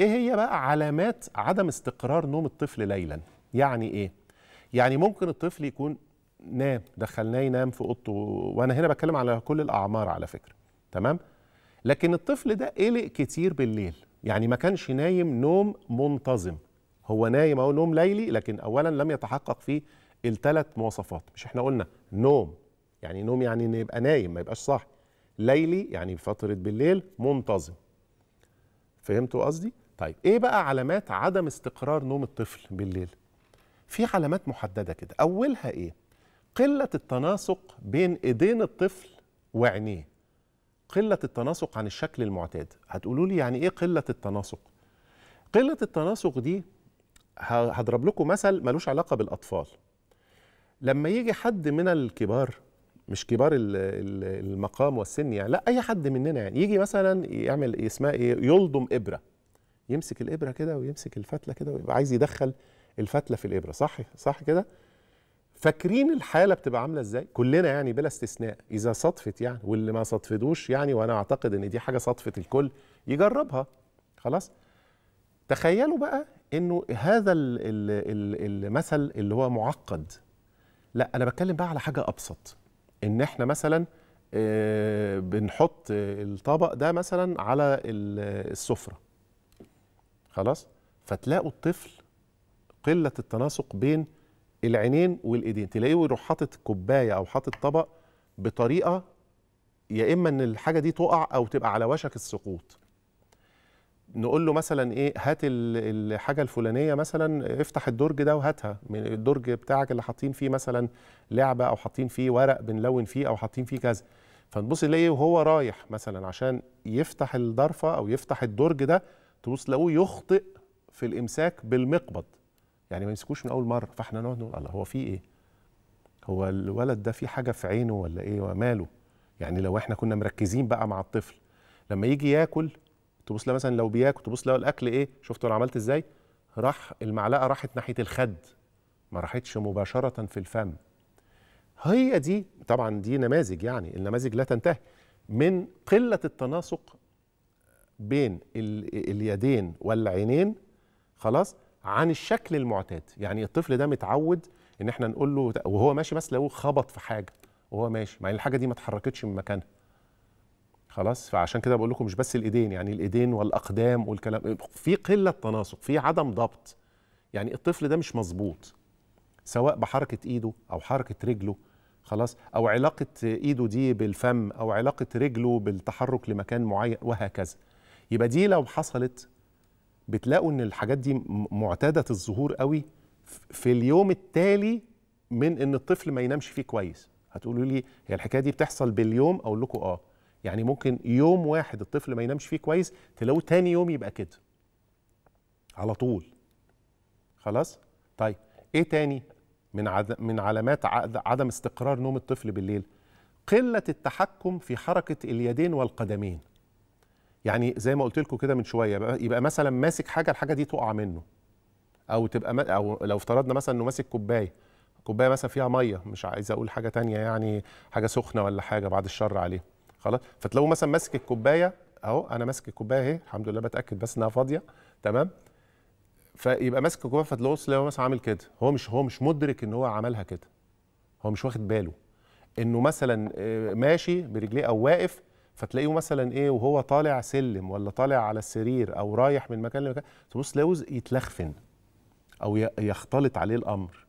ايه هي بقى علامات عدم استقرار نوم الطفل ليلا يعني ايه يعني ممكن الطفل يكون نام دخلناه ينام في اوضته وانا هنا بتكلم على كل الاعمار على فكره تمام لكن الطفل ده قلق كتير بالليل يعني ما كانش نايم نوم منتظم هو نايم او نوم ليلي لكن اولا لم يتحقق فيه الثلاث مواصفات مش احنا قلنا نوم يعني نوم يعني ان يبقى نايم ما يبقاش صاحي ليلي يعني فتره بالليل منتظم فهمتوا قصدي طيب ايه بقى علامات عدم استقرار نوم الطفل بالليل في علامات محدده كده اولها ايه قله التناسق بين ايدين الطفل وعينيه قله التناسق عن الشكل المعتاد هتقولوا لي يعني ايه قله التناسق قله التناسق دي هضرب لكم مثل ملوش علاقه بالاطفال لما يجي حد من الكبار مش كبار المقام والسن يعني لا اي حد مننا يعني يجي مثلا يعمل إيه، اسمها ايه يلضم ابره يمسك الابره كده ويمسك الفتله كده ويبقى عايز يدخل الفتله في الابره صح صح كده فاكرين الحاله بتبقى عامله ازاي كلنا يعني بلا استثناء اذا صدفت يعني واللي ما صدفدوش يعني وانا اعتقد ان دي حاجه صدفت الكل يجربها خلاص تخيلوا بقى انه هذا المثل اللي هو معقد لا انا بتكلم بقى على حاجه ابسط ان احنا مثلا آه، بنحط الطبق ده مثلا على السفره خلاص فتلاقوا الطفل قله التناسق بين العينين والايدين تلاقيه يروح حاطط كوبايه او حاطط طبق بطريقه يا اما ان الحاجه دي تقع او تبقى على وشك السقوط نقول له مثلا ايه هات الحاجه الفلانيه مثلا افتح الدرج ده وهاتها من الدرج بتاعك اللي حاطين فيه مثلا لعبه او حاطين فيه ورق بنلون فيه او حاطين فيه كذا فنبص نلاقيه وهو رايح مثلا عشان يفتح الضرفه او يفتح الدرج ده تبص تلاقوه يخطئ في الامساك بالمقبض يعني ما يمسكوش من اول مره فاحنا نقعد نقول الله هو في ايه هو الولد ده في حاجه في عينه ولا ايه وماله يعني لو احنا كنا مركزين بقى مع الطفل لما يجي ياكل تبص له مثلا لو بياكل تبص له الاكل ايه شفتوا انا عملت ازاي راح المعلقه راحت ناحيه الخد ما راحتش مباشره في الفم هي دي طبعا دي نماذج يعني النماذج لا تنتهي من قله التناسق بين اليدين والعينين خلاص عن الشكل المعتاد يعني الطفل ده متعود ان احنا نقول له وهو ماشي بس لو خبط في حاجه وهو ماشي مع ان الحاجه دي ما اتحركتش من مكانها خلاص فعشان كده بقول لكم مش بس الايدين يعني الايدين والاقدام والكلام في قله تناسق في عدم ضبط يعني الطفل ده مش مظبوط سواء بحركه ايده او حركه رجله خلاص او علاقه ايده دي بالفم او علاقه رجله بالتحرك لمكان معين وهكذا يبقى دي لو حصلت بتلاقوا ان الحاجات دي معتاده الظهور قوي في اليوم التالي من ان الطفل ما ينامش فيه كويس هتقولوا لي هي الحكايه دي بتحصل باليوم اقول لكم اه يعني ممكن يوم واحد الطفل ما ينامش فيه كويس تلاقوه تاني يوم يبقى كده على طول خلاص طيب ايه تاني من عد... من علامات عدم استقرار نوم الطفل بالليل قله التحكم في حركه اليدين والقدمين يعني زي ما قلت لكم كده من شويه يبقى, مثلا ماسك حاجه الحاجه دي تقع منه او تبقى ما او لو افترضنا مثلا انه ماسك كوبايه كوبايه مثلا فيها ميه مش عايز اقول حاجه تانية يعني حاجه سخنه ولا حاجه بعد الشر عليه خلاص فتلاقوه مثلا ماسك الكوبايه اهو انا ماسك الكوبايه اهي الحمد لله بتاكد بس انها فاضيه تمام فيبقى ماسك الكوبايه فتلاقوه هو مثلا عامل كده هو مش هو مش مدرك ان هو عملها كده هو مش واخد باله انه مثلا آه، ماشي برجليه او واقف فتلاقيه مثلا ايه وهو طالع سلم ولا طالع على السرير او رايح من مكان لمكان تبص تلاقيه يتلخفن او يختلط عليه الامر